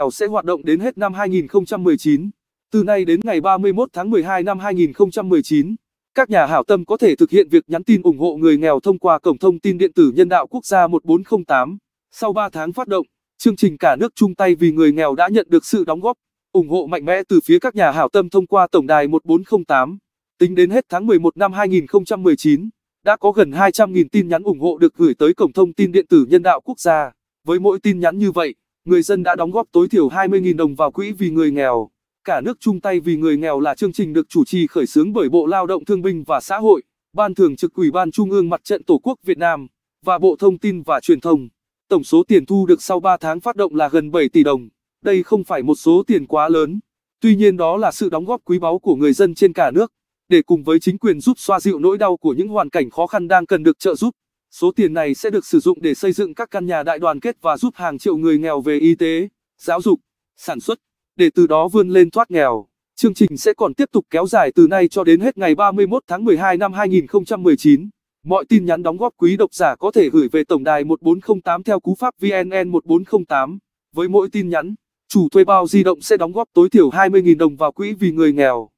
Đảo sẽ hoạt động đến hết năm 2019. Từ nay đến ngày 31 tháng 12 năm 2019, các nhà hảo tâm có thể thực hiện việc nhắn tin ủng hộ người nghèo thông qua cổng thông tin điện tử nhân đạo quốc gia 1408. Sau 3 tháng phát động, chương trình cả nước chung tay vì người nghèo đã nhận được sự đóng góp, ủng hộ mạnh mẽ từ phía các nhà hảo tâm thông qua tổng đài 1408. Tính đến hết tháng 11 năm 2019, đã có gần 200.000 tin nhắn ủng hộ được gửi tới cổng thông tin điện tử nhân đạo quốc gia. Với mỗi tin nhắn như vậy, người dân đã đóng góp tối thiểu 20.000 đồng vào quỹ vì người nghèo. Cả nước chung tay vì người nghèo là chương trình được chủ trì khởi xướng bởi Bộ Lao động Thương binh và Xã hội, Ban Thường trực Ủy ban Trung ương Mặt trận Tổ quốc Việt Nam và Bộ Thông tin và Truyền thông. Tổng số tiền thu được sau 3 tháng phát động là gần 7 tỷ đồng. Đây không phải một số tiền quá lớn, tuy nhiên đó là sự đóng góp quý báu của người dân trên cả nước để cùng với chính quyền giúp xoa dịu nỗi đau của những hoàn cảnh khó khăn đang cần được trợ giúp. Số tiền này sẽ được sử dụng để xây dựng các căn nhà đại đoàn kết và giúp hàng triệu người nghèo về y tế, giáo dục, sản xuất, để từ đó vươn lên thoát nghèo. Chương trình sẽ còn tiếp tục kéo dài từ nay cho đến hết ngày 31 tháng 12 năm 2019. Mọi tin nhắn đóng góp quý độc giả có thể gửi về tổng đài 1408 theo cú pháp VNN 1408. Với mỗi tin nhắn, chủ thuê bao di động sẽ đóng góp tối thiểu 20.000 đồng vào quỹ vì người nghèo.